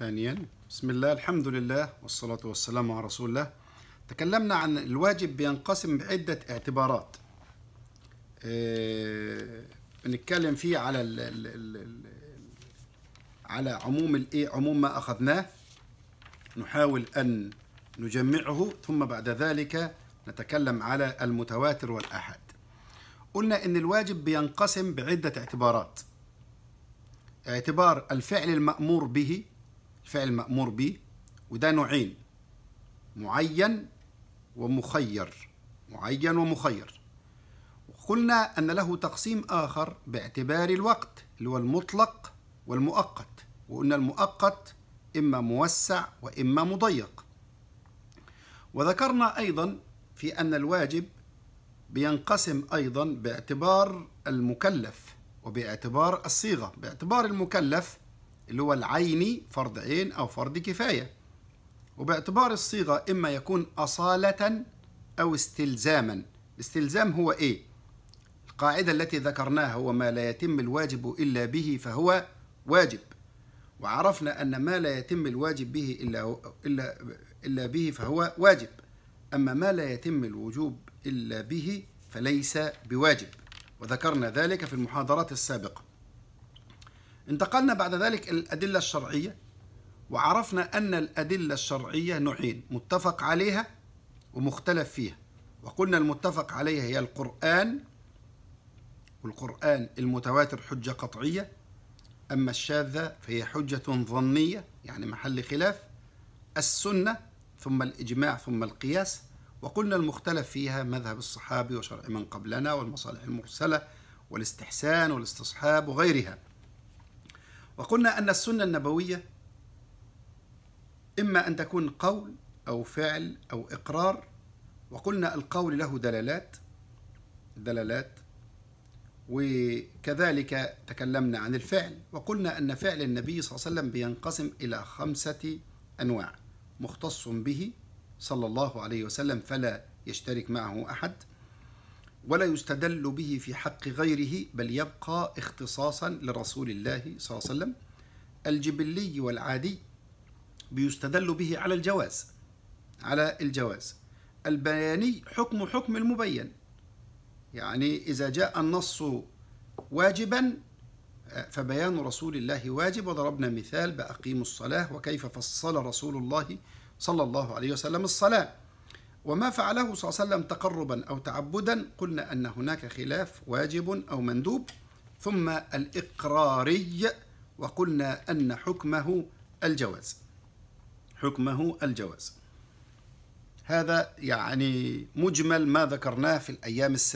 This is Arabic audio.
ثانيا بسم الله الحمد لله والصلاة والسلام على رسول الله تكلمنا عن الواجب بينقسم بعدة اعتبارات آه، بنتكلم فيه على ال ال ال على عموم الايه عموم ما اخذناه نحاول ان نجمعه ثم بعد ذلك نتكلم على المتواتر والاحاد قلنا ان الواجب بينقسم بعده اعتبارات اعتبار الفعل المامور به فعل مأمور به وده نوعين معين ومخير معين ومخير وقلنا أن له تقسيم آخر باعتبار الوقت اللي هو المطلق والمؤقت وقلنا المؤقت إما موسع وإما مضيق وذكرنا أيضا في أن الواجب بينقسم أيضا باعتبار المكلف وباعتبار الصيغة باعتبار المكلف اللي هو العيني فرض عين أو فرض كفاية وباعتبار الصيغة إما يكون أصالة أو استلزاما الاستلزام هو إيه؟ القاعدة التي ذكرناها هو ما لا يتم الواجب إلا به فهو واجب وعرفنا أن ما لا يتم الواجب به إلا, إلا, إلا به فهو واجب أما ما لا يتم الوجوب إلا به فليس بواجب وذكرنا ذلك في المحاضرات السابقه انتقلنا بعد ذلك الأدلة الشرعية وعرفنا أن الأدلة الشرعية نوعين متفق عليها ومختلف فيها وقلنا المتفق عليها هي القرآن والقرآن المتواتر حجة قطعية أما الشاذة فهي حجة ظنية يعني محل خلاف السنة ثم الإجماع ثم القياس وقلنا المختلف فيها مذهب الصحابي وشرع من قبلنا والمصالح المرسلة والاستحسان والاستصحاب وغيرها وقلنا أن السنة النبوية إما أن تكون قول أو فعل أو إقرار وقلنا القول له دلالات دلالات وكذلك تكلمنا عن الفعل وقلنا أن فعل النبي صلى الله عليه وسلم بينقسم إلى خمسة أنواع مختص به صلى الله عليه وسلم فلا يشترك معه أحد ولا يستدل به في حق غيره بل يبقى اختصاصا لرسول الله صلى الله عليه وسلم الجبلي والعادي بيستدل به على الجواز على الجواز البياني حكم حكم المبين يعني إذا جاء النص واجبا فبيان رسول الله واجب وضربنا مثال بأقيموا الصلاة وكيف فصل رسول الله صلى الله عليه وسلم الصلاة وما فعله صلى الله عليه وسلم تقربا أو تعبدا قلنا أن هناك خلاف واجب أو مندوب ثم الإقراري وقلنا أن حكمه الجواز حكمه الجواز هذا يعني مجمل ما ذكرناه في الأيام السابقة